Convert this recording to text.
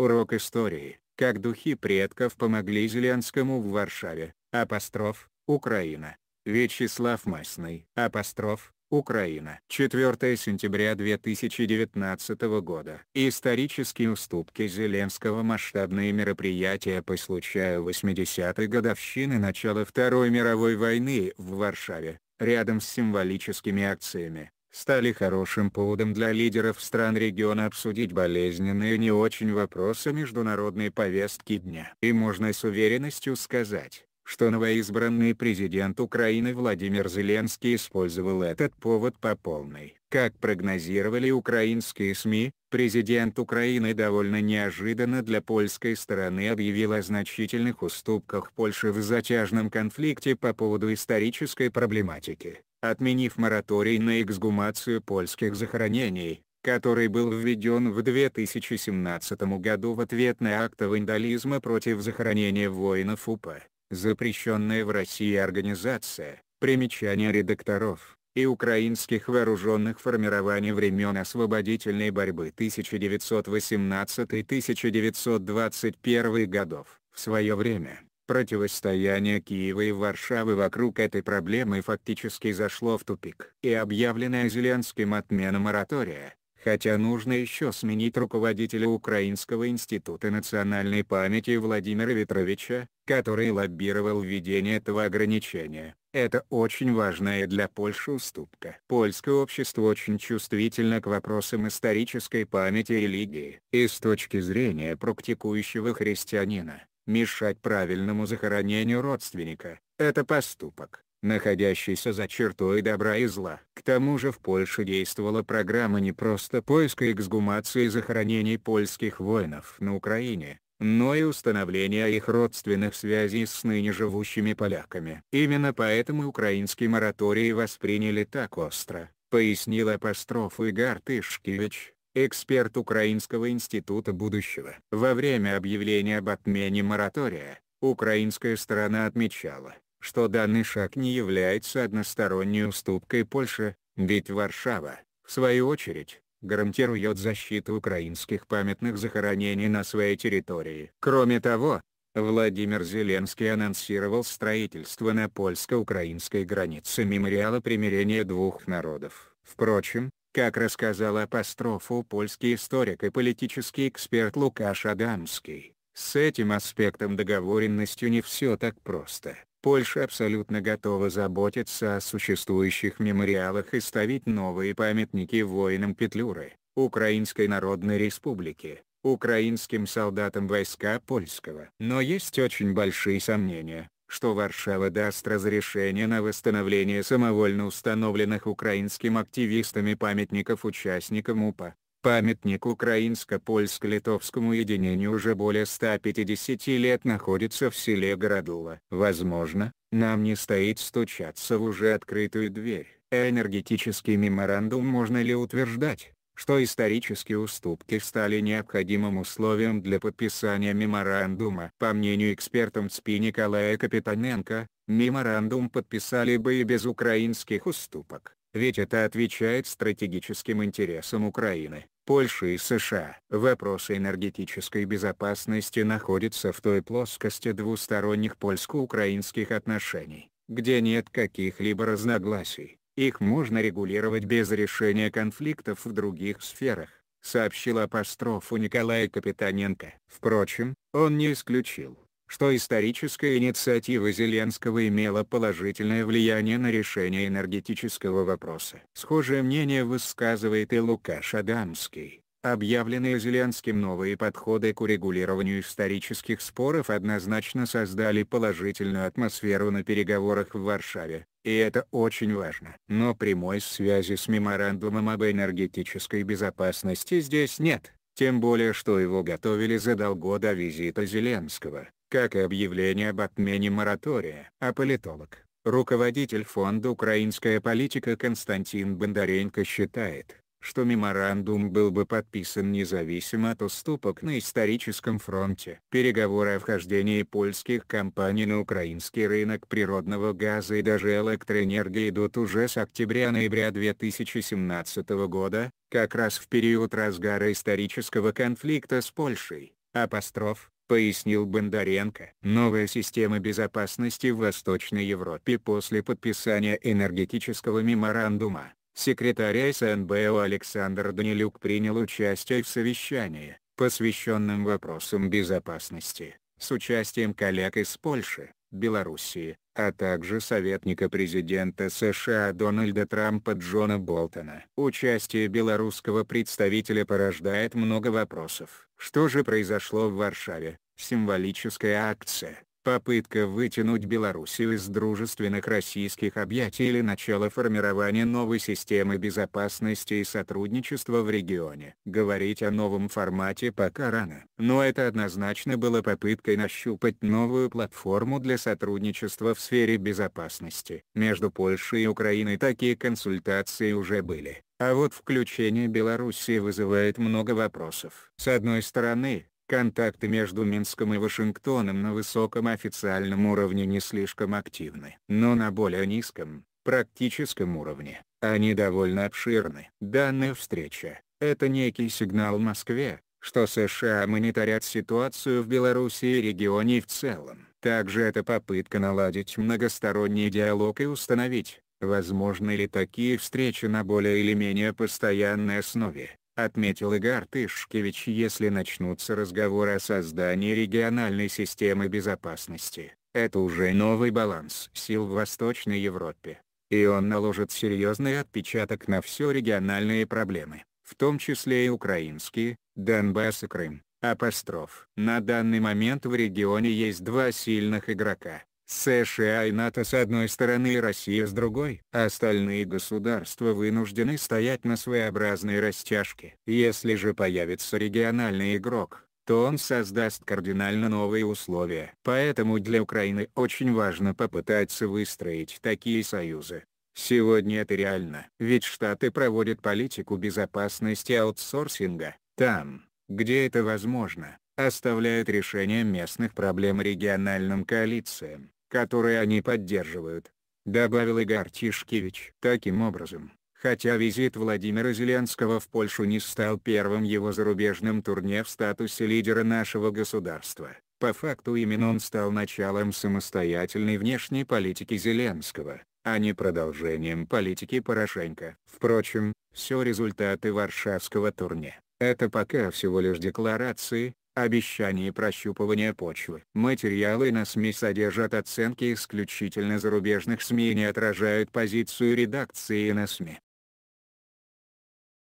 Урок истории, как духи предков помогли Зеленскому в Варшаве, апостроф, Украина. Вячеслав Масный, апостроф, Украина. 4 сентября 2019 года. Исторические уступки Зеленского масштабные мероприятия по случаю 80-й годовщины начала Второй мировой войны в Варшаве, рядом с символическими акциями, стали хорошим поводом для лидеров стран региона обсудить болезненные и не очень вопросы международной повестки дня. И можно с уверенностью сказать, что новоизбранный президент Украины Владимир Зеленский использовал этот повод по полной. Как прогнозировали украинские СМИ, президент Украины довольно неожиданно для польской стороны объявил о значительных уступках Польши в затяжном конфликте по поводу исторической проблематики отменив мораторий на эксгумацию польских захоронений, который был введен в 2017 году в ответ на акт вандализма против захоронения воинов УПА, запрещенная в России организация, примечание редакторов, и украинских вооруженных формирований времен освободительной борьбы 1918-1921 годов. В свое время, Противостояние Киева и Варшавы вокруг этой проблемы фактически зашло в тупик. И объявленная Зеленским отмена моратория, хотя нужно еще сменить руководителя Украинского института национальной памяти Владимира Ветровича, который лоббировал введение этого ограничения. Это очень важная для Польши уступка. Польское общество очень чувствительно к вопросам исторической памяти и религии. И с точки зрения практикующего христианина, Мешать правильному захоронению родственника – это поступок, находящийся за чертой добра и зла. К тому же в Польше действовала программа не просто поиска эксгумации захоронений польских воинов на Украине, но и установление их родственных связей с ныне живущими поляками. Именно поэтому украинские моратории восприняли так остро, пояснил апострофу Игорь Тышкевич эксперт Украинского института будущего. Во время объявления об отмене моратория, украинская сторона отмечала, что данный шаг не является односторонней уступкой Польши, ведь Варшава, в свою очередь, гарантирует защиту украинских памятных захоронений на своей территории. Кроме того, Владимир Зеленский анонсировал строительство на польско-украинской границе мемориала примирения двух народов. Впрочем, как рассказал апострофу польский историк и политический эксперт Лукаш Адамский, с этим аспектом договоренностью не все так просто. Польша абсолютно готова заботиться о существующих мемориалах и ставить новые памятники воинам Петлюры, Украинской Народной Республики, украинским солдатам войска польского. Но есть очень большие сомнения, что Варшава даст разрешение на восстановление самовольно установленных украинским активистами памятников участникам УПА. Памятник украинско-польско-литовскому единению уже более 150 лет находится в селе Городула. Возможно, нам не стоит стучаться в уже открытую дверь. Энергетический меморандум можно ли утверждать? что исторические уступки стали необходимым условием для подписания меморандума. По мнению экспертом ЦПИ Николая Капитаненко, меморандум подписали бы и без украинских уступок, ведь это отвечает стратегическим интересам Украины. Польши и США. Вопросы энергетической безопасности находятся в той плоскости двусторонних польско-украинских отношений, где нет каких-либо разногласий. Их можно регулировать без решения конфликтов в других сферах, сообщил апострофу Николай Капитаненко. Впрочем, он не исключил, что историческая инициатива Зеленского имела положительное влияние на решение энергетического вопроса. Схожее мнение высказывает и Лукаш Адамский. Объявленные Зеленским новые подходы к урегулированию исторических споров однозначно создали положительную атмосферу на переговорах в Варшаве. И это очень важно. Но прямой связи с меморандумом об энергетической безопасности здесь нет. Тем более, что его готовили за полгода визита Зеленского, как и объявление об отмене моратория. А политолог, руководитель фонда «Украинская политика» Константин Бондаренко считает, что меморандум был бы подписан независимо от уступок на историческом фронте. Переговоры о вхождении польских компаний на украинский рынок природного газа и даже электроэнергии идут уже с октября-ноября 2017 года, как раз в период разгара исторического конфликта с Польшей. Апостроф пояснил Бондаренко. Новая система безопасности в Восточной Европе после подписания энергетического меморандума секретаря СНБО Александр Данилюк принял участие в совещании, посвященном вопросам безопасности, с участием коллег из Польши, Белоруссии, а также советника президента США Дональда Трампа Джона Болтона. Участие белорусского представителя порождает много вопросов. Что же произошло в Варшаве? Символическая акция, Попытка вытянуть Белоруссию из дружественных российских объятий или начало формирования новой системы безопасности и сотрудничества в регионе. Говорить о новом формате пока рано. Но это однозначно было попыткой нащупать новую платформу для сотрудничества в сфере безопасности. Между Польшей и Украиной такие консультации уже были. А вот включение Белоруссии вызывает много вопросов. С одной стороны, Контакты между Минском и Вашингтоном на высоком официальном уровне не слишком активны. Но на более низком, практическом уровне, они довольно обширны. Данная встреча – это некий сигнал Москве, что США мониторят ситуацию в Беларуси и регионе в целом. Также это попытка наладить многосторонний диалог и установить, возможны ли такие встречи на более или менее постоянной основе отметил Игорь Тышкевич, если начнутся разговоры о создании региональной системы безопасности, это уже новый баланс сил в Восточной Европе. И он наложит серьезный отпечаток на все региональные проблемы, в том числе и украинские, Донбасс и Крым. Апостроф. На данный момент в регионе есть два сильных игрока США и НАТО с одной стороны и Россия с другой. А остальные государства вынуждены стоять на своеобразной растяжке. Если же появится региональный игрок, то он создаст кардинально новые условия. Поэтому для Украины очень важно попытаться выстроить такие союзы. Сегодня это реально. Ведь Штаты проводят политику безопасности аутсорсинга. Там, где это возможно, оставляют решение местных проблем региональным коалициям которые они поддерживают. Добавил Игорь Тишкевич. Таким образом, хотя визит Владимира Зеленского в Польшу не стал первым его зарубежным турне в статусе лидера нашего государства, по факту именно он стал началом самостоятельной внешней политики Зеленского, а не продолжением политики Порошенко. Впрочем, все результаты варшавского турне. Это пока всего лишь декларации, Обещание прощупывания почвы. Материалы на СМИ содержат оценки исключительно зарубежных СМИ и не отражают позицию редакции на СМИ.